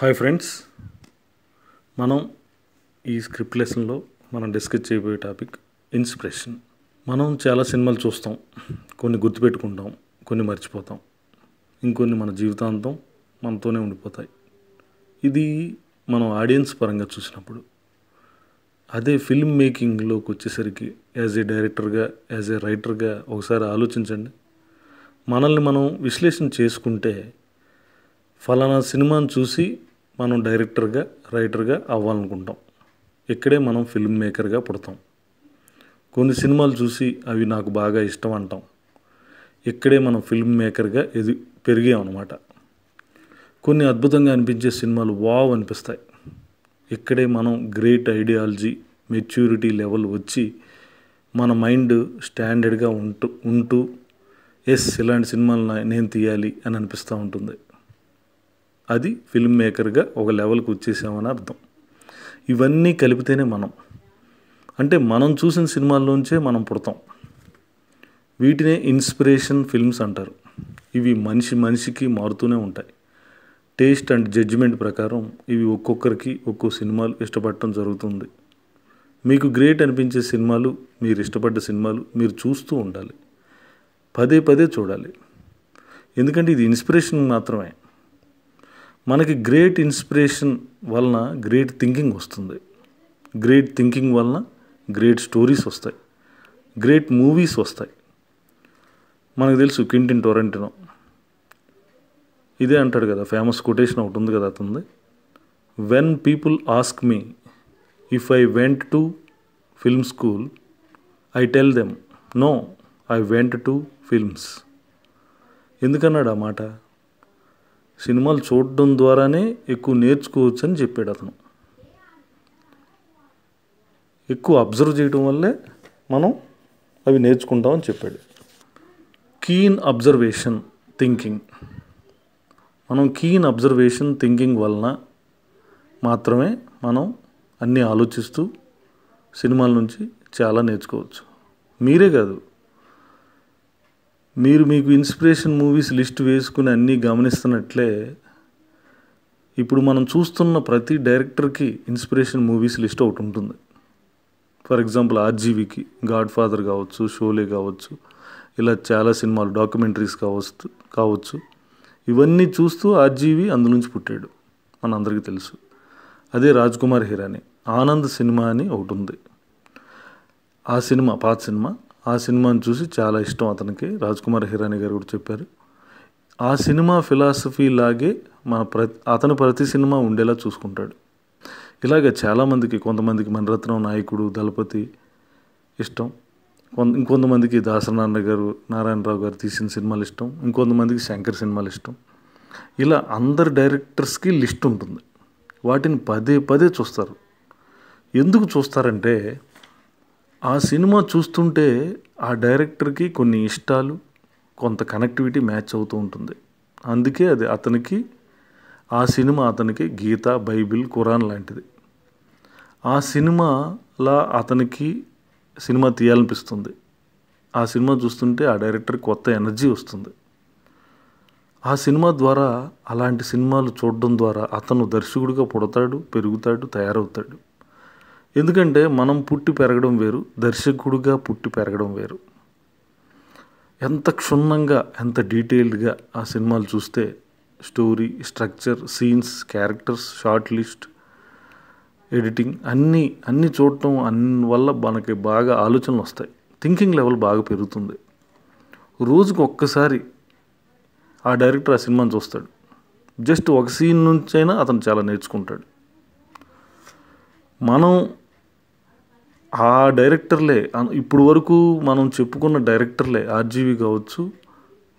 hi friends మనం ఈ script లెసన్లో మనం డిస్కస్ చేయబోయే టాపిక్ ఇన్స్పిరేషన్ మనం చాలా సినిమాలు చూస్తాం కొన్ని గుర్తుపెట్టుకుంటాం కొన్ని మర్చిపోతాం ఇంకొన్ని మన జీవితాంతం మనతోనే ఉండిపోతాయి ఇది మనం ఆడియన్స్ పరంగా చూసినప్పుడు అదే ఫిల్మ్ మేకింగ్లోకి వచ్చేసరికి యాజ్ ఏ డైరెక్టర్గా యాజ్ ఏ రైటర్గా ఒకసారి ఆలోచించండి మనల్ని మనం విశ్లేషణ చేసుకుంటే ఫలానా సినిమాను చూసి మనం డైరెక్టర్గా రైటర్గా అవ్వాలనుకుంటాం ఇక్కడే మనం ఫిల్మ్ మేకర్గా పుడతాం కొన్ని సినిమాలు చూసి అవి నాకు బాగా ఇష్టం అంటాం ఇక్కడే మనం ఫిల్మ్ మేకర్గా ఎది పెరిగామన్నమాట కొన్ని అద్భుతంగా అనిపించే సినిమాలు వావ్ అనిపిస్తాయి ఇక్కడే మనం గ్రేట్ ఐడియాలజీ మెచ్యూరిటీ లెవెల్ వచ్చి మన మైండ్ స్టాండర్డ్గా ఉంటూ ఉంటూ ఎస్ ఇలాంటి సినిమాలు నేను తీయాలి అని అనిపిస్తూ ఉంటుంది అది ఫిల్మ్ మేకర్గా ఒక లెవెల్కి వచ్చేసామని అర్థం ఇవన్నీ కలిపితేనే మనం అంటే మనం చూసిన సినిమాల్లోంచే మనం పుడతాం వీటినే ఇన్స్పిరేషన్ ఫిల్మ్స్ అంటారు ఇవి మనిషి మనిషికి మారుతూనే ఉంటాయి టేస్ట్ అండ్ జడ్జిమెంట్ ప్రకారం ఇవి ఒక్కొక్కరికి ఒక్కో సినిమాలు ఇష్టపడటం జరుగుతుంది మీకు గ్రేట్ అనిపించే సినిమాలు మీరు ఇష్టపడ్డ సినిమాలు మీరు చూస్తూ ఉండాలి పదే పదే చూడాలి ఎందుకంటే ఇది ఇన్స్పిరేషన్ మాత్రమే మనకి గ్రేట్ ఇన్స్పిరేషన్ వలన గ్రేట్ థింకింగ్ వస్తుంది గ్రేట్ థింకింగ్ వలన గ్రేట్ స్టోరీస్ వస్తాయి గ్రేట్ మూవీస్ వస్తాయి మనకు తెలుసు క్వింటిన్ టొరెంటినో ఇదే అంటాడు కదా ఫేమస్ కొటేషన్ ఒకటి ఉంది కదా అతను when people ask me if I went to film school I tell them no I went to films ఎందుకన్నాడు ఆ మాట సినిమాలు చూడడం ద్వారానే ఎక్కువ నేర్చుకోవచ్చు అని చెప్పాడు అతను ఎక్కువ అబ్జర్వ్ చేయడం వల్లే మనం అవి నేర్చుకుంటామని చెప్పాడు కీన్ అబ్జర్వేషన్ థింకింగ్ మనం కీన్ అబ్జర్వేషన్ థింకింగ్ వలన మాత్రమే మనం అన్నీ ఆలోచిస్తూ సినిమాల నుంచి చాలా నేర్చుకోవచ్చు మీరే కాదు మీరు మీకు ఇన్స్పిరేషన్ మూవీస్ లిస్ట్ వేసుకుని అన్నీ గమనిస్తున్నట్లే ఇప్పుడు మనం చూస్తున్న ప్రతి డైరెక్టర్కి ఇన్స్పిరేషన్ మూవీస్ లిస్ట్ ఒకటి ఉంటుంది ఫర్ ఎగ్జాంపుల్ ఆర్జీవికి గాడ్ ఫాదర్ కావచ్చు షోలే కావచ్చు ఇలా చాలా సినిమాలు డాక్యుమెంటరీస్ కావచ్చు కావచ్చు ఇవన్నీ చూస్తూ ఆర్జీవి అందులోంచి పుట్టాడు మన అందరికీ తెలుసు అదే రాజ్ కుమార్ హీరాని ఆనంద్ సినిమా అని ఒకటి ఉంది ఆ సినిమా పాత సినిమా ఆ సినిమాను చూసి చాలా ఇష్టం అతనికి రాజ్ కుమార్ హిరాని గారు కూడా చెప్పారు ఆ సినిమా ఫిలాసఫీ లాగే మన ప్రతి అతను ప్రతి సినిమా ఉండేలా చూసుకుంటాడు ఇలాగే చాలామందికి కొంతమందికి మనరత్నం నాయకుడు దళపతి ఇష్టం కొంత ఇంకొంతమందికి దాసనారాయణ గారు నారాయణరావు గారు తీసిన సినిమాలు ఇష్టం ఇంకొంతమందికి శంకర్ సినిమాలు ఇష్టం ఇలా అందరు డైరెక్టర్స్కి లిస్ట్ ఉంటుంది వాటిని పదే పదే చూస్తారు ఎందుకు చూస్తారంటే ఆ సినిమా చూస్తుంటే ఆ డైరెక్టర్కి కొన్ని ఇష్టాలు కొంత కనెక్టివిటీ మ్యాచ్ అవుతూ ఉంటుంది అందుకే అది అతనికి ఆ సినిమా అతనికి గీత బైబిల్ ఖురాన్ లాంటిది ఆ సినిమాలా అతనికి సినిమా తీయాలనిపిస్తుంది ఆ సినిమా చూస్తుంటే ఆ డైరెక్టర్ కొత్త ఎనర్జీ వస్తుంది ఆ సినిమా ద్వారా అలాంటి సినిమాలు చూడడం ద్వారా అతను దర్శకుడిగా పుడతాడు పెరుగుతాడు తయారవుతాడు ఎందుకంటే మనం పుట్టి పెరగడం వేరు దర్శకుడిగా పుట్టి పెరగడం వేరు ఎంత క్షుణ్ణంగా ఎంత డీటెయిల్డ్గా ఆ సినిమాలు చూస్తే story structure scenes characters short list editing అన్నీ అన్నీ చూడటం అందువల్ల వల్ల మనకి బాగా ఆలోచనలు వస్తాయి థింకింగ్ లెవెల్ బాగా పెరుగుతుంది రోజుకు ఒక్కసారి ఆ డైరెక్టర్ ఆ సినిమాని చూస్తాడు జస్ట్ ఒక సీన్ నుంచైనా అతను చాలా నేర్చుకుంటాడు మనం ఆ డైరెక్టర్లే ఇప్పుడు వరకు మనం చెప్పుకున్న డైరెక్టర్లే ఆర్జీవి కావచ్చు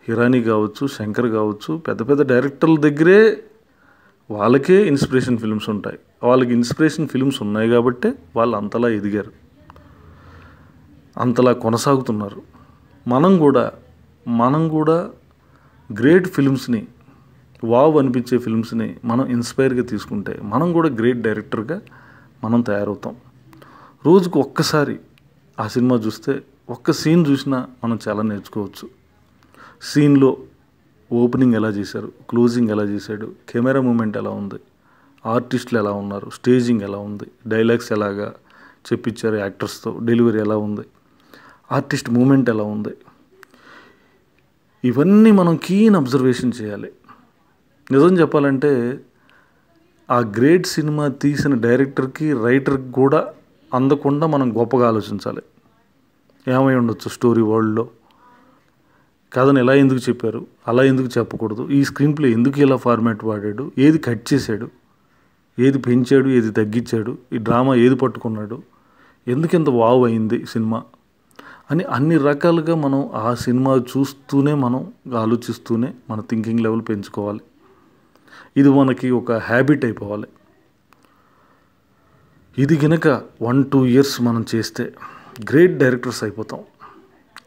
హిరానీ కావచ్చు శంకర్ కావచ్చు పెద్ద పెద్ద డైరెక్టర్ల దగ్గరే వాళ్ళకే ఇన్స్పిరేషన్ ఫిల్మ్స్ ఉంటాయి వాళ్ళకి ఇన్స్పిరేషన్ ఫిల్మ్స్ ఉన్నాయి కాబట్టే వాళ్ళు అంతలా ఎదిగారు అంతలా కొనసాగుతున్నారు మనం కూడా మనం కూడా గ్రేట్ ఫిల్మ్స్ని వావ్ అనిపించే ఫిల్మ్స్ని మనం ఇన్స్పైర్గా తీసుకుంటే మనం కూడా గ్రేట్ డైరెక్టర్గా మనం తయారవుతాం రోజుకు ఒక్కసారి ఆ సినిమా చూస్తే ఒక్క సీన్ చూసినా మనం చాలా నేర్చుకోవచ్చు సీన్లో ఓపెనింగ్ ఎలా చేశారు క్లోజింగ్ ఎలా చేశాడు కెమెరా మూమెంట్ ఎలా ఉంది ఆర్టిస్టులు ఎలా ఉన్నారు స్టేజింగ్ ఎలా ఉంది డైలాగ్స్ ఎలాగా చెప్పించారు యాక్టర్స్తో డెలివరీ ఎలా ఉంది ఆర్టిస్ట్ మూమెంట్ ఎలా ఉంది ఇవన్నీ మనం కీన్ అబ్జర్వేషన్ చేయాలి నిజం చెప్పాలంటే ఆ గ్రేట్ సినిమా తీసిన డైరెక్టర్కి రైటర్కి కూడా అందకుండా మనం గొప్పగా ఆలోచించాలి ఏమై ఉండొచ్చు స్టోరీ వరల్డ్లో కథను ఎలా ఎందుకు చెప్పారు అలా ఎందుకు చెప్పకూడదు ఈ స్క్రీన్ ప్లే ఎందుకు ఇలా ఫార్మాట్ వాడాడు ఏది కట్ చేశాడు ఏది పెంచాడు ఏది తగ్గించాడు ఈ డ్రామా ఏది పట్టుకున్నాడు ఎందుకు ఇంత వావ్ అయింది సినిమా అని అన్ని రకాలుగా మనం ఆ సినిమా చూస్తూనే మనం ఆలోచిస్తూనే మన థింకింగ్ లెవెల్ పెంచుకోవాలి ఇది మనకి ఒక హ్యాబిట్ అయిపోవాలి ఇది గినక వన్ టూ ఇయర్స్ మనం చేస్తే గ్రేట్ డైరెక్టర్స్ అయిపోతాం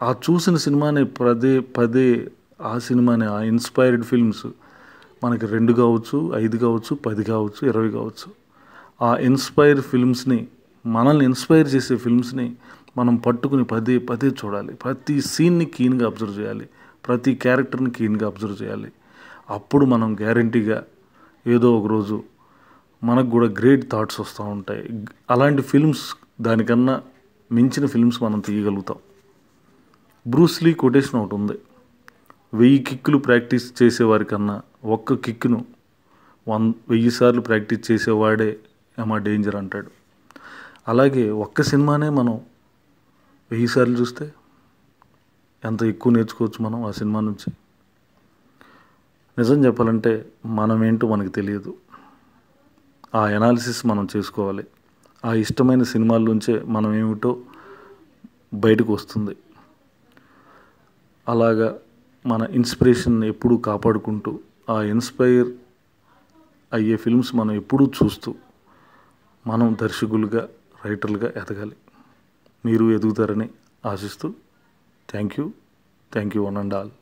ఆ చూసిన సినిమాని పదే పదే ఆ సినిమాని ఆ ఇన్స్పైర్డ్ ఫిల్మ్స్ మనకి రెండు కావచ్చు ఐదు కావచ్చు పది కావచ్చు ఇరవై కావచ్చు ఆ ఇన్స్పైర్ ఫిల్మ్స్ని మనల్ని ఇన్స్పైర్ చేసే ఫిల్మ్స్ని మనం పట్టుకుని పదే పదే చూడాలి ప్రతి సీన్ని కీన్గా అబ్జర్వ్ చేయాలి ప్రతి క్యారెక్టర్ని కీన్గా అబ్జర్వ్ చేయాలి అప్పుడు మనం గ్యారంటీగా ఏదో ఒక రోజు మనకు కూడా గ్రేట్ థాట్స్ వస్తూ ఉంటాయి అలాంటి ఫిల్మ్స్ దానికన్నా మించిన ఫిల్మ్స్ మనం తీయగలుగుతాం బ్రూస్లీ కొటేషన్ ఒకటి ఉంది వెయ్యి కిక్కులు ప్రాక్టీస్ చేసేవారికన్నా ఒక్క కిక్ను వన్ వెయ్యి సార్లు ప్రాక్టీస్ చేసేవాడే ఏమా డేంజర్ అంటాడు అలాగే ఒక్క సినిమానే మనం వెయ్యి సార్లు చూస్తే ఎంత ఎక్కువ నేర్చుకోవచ్చు మనం ఆ సినిమా నుంచి నిజం చెప్పాలంటే మనమేంటో మనకు తెలియదు ఆ ఎనాలిసిస్ మనం చేసుకోవాలి ఆ ఇష్టమైన సినిమాల్లోంచే మనం ఏమిటో బయటకు వస్తుంది అలాగా మన ఇన్స్పిరేషన్ ఎప్పుడూ కాపాడుకుంటూ ఆ ఇన్స్పైర్ అయ్యే ఫిల్మ్స్ మనం ఎప్పుడూ చూస్తూ మనం దర్శకులుగా రైటర్లుగా ఎదగాలి మీరు ఎదుగుతారని ఆశిస్తూ thank you thank you one and all